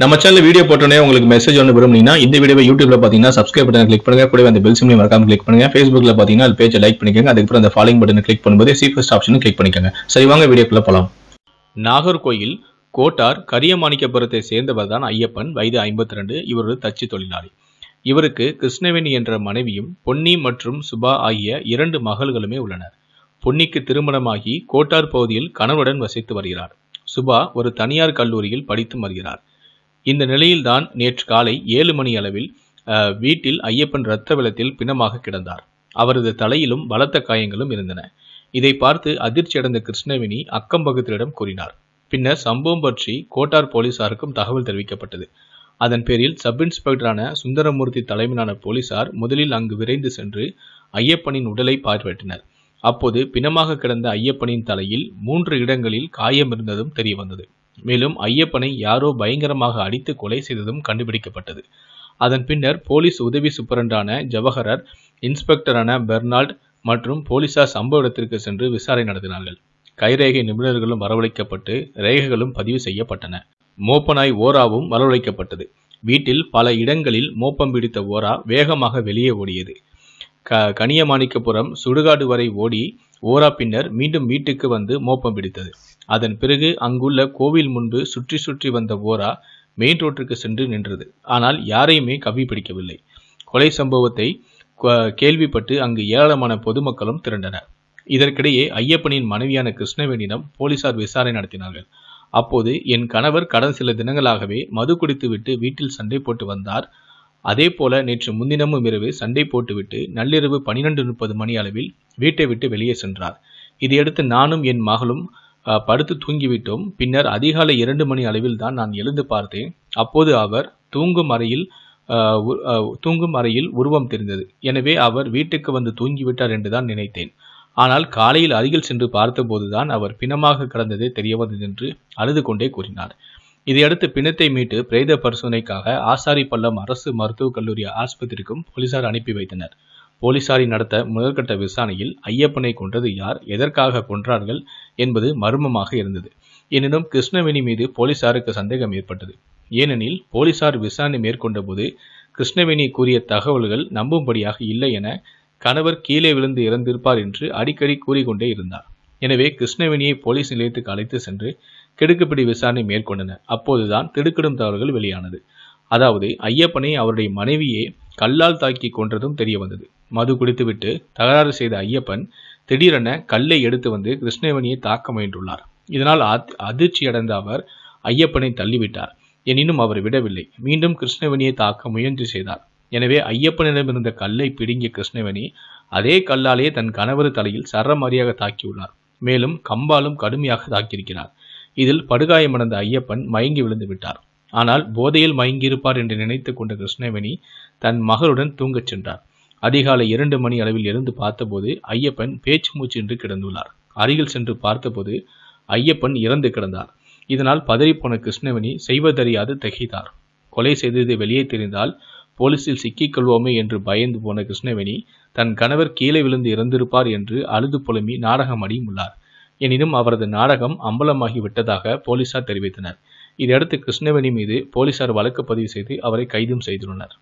நம்ம channel video போட்டோன்னே உங்களுக்கு மெசேஜ் ஒன்று விரும்புனீங்கன்னா இந்த வீடியோ யூடியூப்ல பார்த்தீங்கன்னா சப்ஸ்கிரைப் பட்டன் கிளிக் பண்ணுங்க கூட அந்த பெல் சிம்லையும் மறக்காம கிளிக் பண்ணுங்க ஃபேஸ்புக்ல பார்த்தீங்கன்னா அது பேஜை லைக் பண்ணிக்கோங்க அதுக்கப்புறம் அந்த ஃபாலோயிங் பட்டன் கிளிக் பண்ணும்போது சீஃபஸ்ட் ஆப்ஷன் கிளிக் பண்ணிக்கோங்க சரி வாங்க வீடியோக்குள்ள போகலாம் நாகர்கோயில் கோட்டார் கரியமாணிக்கபுரத்தை சேர்ந்தவர் தான் ஐயப்பன் வயது ஐம்பத்தி ரெண்டு இவர் ஒரு தச்சு தொழிலாளி இவருக்கு கிருஷ்ணவேணி என்ற மனைவியும் பொன்னி மற்றும் சுபா ஆகிய இரண்டு மகள்களுமே உள்ளனர் பொன்னிக்கு திருமணமாகி கோட்டார் பகுதியில் கணவருடன் வசித்து வருகிறார் சுபா ஒரு தனியார் கல்லூரியில் படித்து வருகிறார் இந்த நிலையில்தான் நேற்று காலை ஏழு மணி அளவில் வீட்டில் ஐயப்பன் இரத்த வெள்ளத்தில் பிணமாக கிடந்தார் அவரது தலையிலும் பலத்த காயங்களும் இருந்தன இதை பார்த்து அடைந்த கிருஷ்ணவேணி அக்கம் பக்கத்திலிடம் கூறினார் பின்னர் சம்பவம் பற்றி கோட்டார் போலீசாருக்கும் தகவல் தெரிவிக்கப்பட்டது அதன் பேரில் சப் இன்ஸ்பெக்டரான சுந்தரமூர்த்தி தலைமையிலான போலீசார் முதலில் அங்கு விரைந்து சென்று ஐயப்பனின் உடலை பார்வையிட்டனர் அப்போது பிணமாக கிடந்த ஐயப்பனின் தலையில் மூன்று இடங்களில் காயம் இருந்ததும் தெரியவந்தது மேலும் ஐயப்பனை யாரோ பயங்கரமாக அடித்து கொலை செய்ததும் கண்டுபிடிக்கப்பட்டது அதன் பின்னர் போலீஸ் உதவி சுப்பரண்டான ஜவஹரர் இன்ஸ்பெக்டரான பெர்னால்ட் மற்றும் போலீசார் சம்பவ இடத்திற்கு சென்று விசாரணை நடத்தினார்கள் கைரேகை நிபுணர்களும் வரவழைக்கப்பட்டு ரேகைகளும் பதிவு செய்யப்பட்டன மோப்பனாய் ஓராவும் வரவழைக்கப்பட்டது வீட்டில் பல இடங்களில் மோப்பம் பிடித்த ஓரா வேகமாக வெளியே ஓடியது க கனியமாணிக்கபுரம் சுடுகாடு வரை ஓடி ஓரா பின்னர் மீண்டும் வீட்டுக்கு வந்து மோப்பம் பிடித்தது அதன் பிறகு அங்குள்ள கோவில் முன்பு சுற்றி சுற்றி வந்த ஓரா மெயின் ரோட்டிற்கு சென்று நின்றது ஆனால் யாரையுமே கவி பிடிக்கவில்லை கொலை சம்பவத்தை கேள்விப்பட்டு அங்கு ஏராளமான பொதுமக்களும் திரண்டனர் இதற்கிடையே ஐயப்பனின் மனைவியான கிருஷ்ணவேணியிடம் போலீசார் விசாரணை நடத்தினார்கள் அப்போது என் கணவர் கடந்த சில தினங்களாகவே மது குடித்துவிட்டு வீட்டில் சண்டை போட்டு வந்தார் அதே போல நேற்று முன்தினமும் இரவு சண்டை போட்டுவிட்டு நள்ளிரவு பனிரெண்டு முப்பது மணி அளவில் வீட்டை விட்டு வெளியே சென்றார் இதையடுத்து நானும் என் மகளும் படுத்து தூங்கிவிட்டோம் பின்னர் அதிகாலை இரண்டு மணி அளவில் தான் நான் எழுந்து பார்த்தேன் அப்போது அவர் தூங்கும் அறையில் தூங்கும் அறையில் உருவம் தெரிந்தது எனவே அவர் வீட்டுக்கு வந்து தூங்கிவிட்டார் என்றுதான் நினைத்தேன் ஆனால் காலையில் அருகில் சென்று பார்த்தபோதுதான் அவர் பிணமாக கிடந்ததே தெரியவது என்று அழுது கொண்டே கூறினார் இதையடுத்து பிணத்தை மீட்டு பிரேத பரிசோதனைக்காக ஆசாரிப்பள்ளம் அரசு மருத்துவக் கல்லூரி ஆஸ்பத்திரிக்கும் போலீசார் அனுப்பி வைத்தனர் போலீசாரி நடத்த முதற்கட்ட விசாரணையில் ஐயப்பனை கொன்றது யார் எதற்காக கொன்றார்கள் என்பது மர்மமாக இருந்தது எனினும் கிருஷ்ணவேணி மீது போலீசாருக்கு சந்தேகம் ஏற்பட்டது ஏனெனில் போலீசார் விசாரணை மேற்கொண்ட போது கிருஷ்ணவேணி கூறிய தகவல்கள் நம்பும்படியாக இல்லை என கணவர் கீழே விழுந்து இறந்திருப்பார் என்று அடிக்கடி கூறிக்கொண்டே இருந்தார் எனவே கிருஷ்ணவேணியை போலீஸ் நிலையத்துக்கு அழைத்து சென்று கெடுக்குப்பிடி விசாரணை மேற்கொண்டனர் அப்போதுதான் திடுக்கிடும் தகவல்கள் வெளியானது அதாவது ஐயப்பனை அவருடைய மனைவியை கல்லால் தாக்கி கொன்றதும் தெரிய வந்தது மது குடித்துவிட்டு தகராறு செய்த ஐயப்பன் திடீரென கல்லை எடுத்து வந்து கிருஷ்ணவேணியை தாக்க முயன்றுள்ளார் இதனால் அதிர்ச்சி அடைந்த அவர் ஐயப்பனை தள்ளிவிட்டார் எனினும் அவர் விடவில்லை மீண்டும் கிருஷ்ணவேணியை தாக்க முயன்று செய்தார் எனவே ஐயப்பனிடமிருந்த கல்லை பிடுங்கிய கிருஷ்ணவேணி அதே கல்லாலேயே தன் கணவர் தலையில் சரமாரியாக தாக்கியுள்ளார் மேலும் கம்பாலும் கடுமையாக தாக்கியிருக்கிறார் இதில் படுகாயமடைந்த ஐயப்பன் மயங்கி விழுந்து விட்டார் ஆனால் போதையில் மயங்கியிருப்பார் என்று நினைத்து கொண்ட கிருஷ்ணவேணி தன் மகளுடன் தூங்கச் சென்றார் அதிகாலை இரண்டு மணி அளவில் இருந்து பார்த்தபோது ஐயப்பன் பேச்சு மூச்சின்றி கிடந்துள்ளார் அருகில் சென்று பார்த்தபோது ஐயப்பன் இறந்து கிடந்தார் இதனால் பதறிப்போன கிருஷ்ணவேணி செய்வதறியாது தகைத்தார் கொலை செய்தது வெளியே தெரிந்தால் போலீசில் சிக்கிக் கொள்வோமே என்று பயந்து போன கிருஷ்ணவேணி தன் கணவர் கீழே விழுந்து இறந்திருப்பார் என்று அழுது புலமி நாடகம் அடியும் உள்ளார் எனினும் அவரது நாடகம் அம்பலமாகிவிட்டதாக போலீசார் தெரிவித்தனர் இதையடுத்து கிருஷ்ணவேணி மீது போலீசார் வழக்கு பதிவு செய்து அவரை கைதும் செய்துள்ளனர்